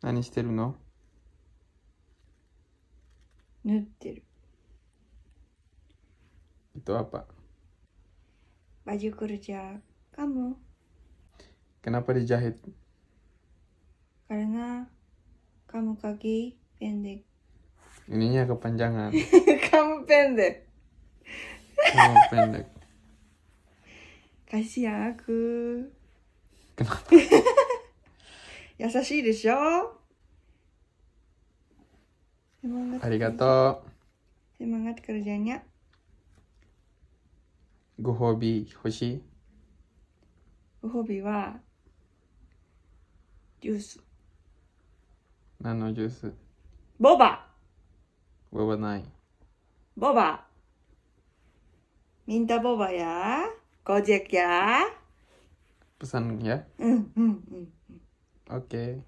何してるの縫ってる。Itu apa? Baju kerja kamu. Kenapa dijahit? Karena kamu kaki pendek. Ininya kepanjangan. kamu pendek. Kamu pendek. Kasih aku. Kenapa? 優しいでしょありがとう。じゃにゃ。ご褒美欲しいご褒美は、ジュース。何のジュースボバボバない。ボバミンタボバやゴジェキやプサンやうんうんうん。okay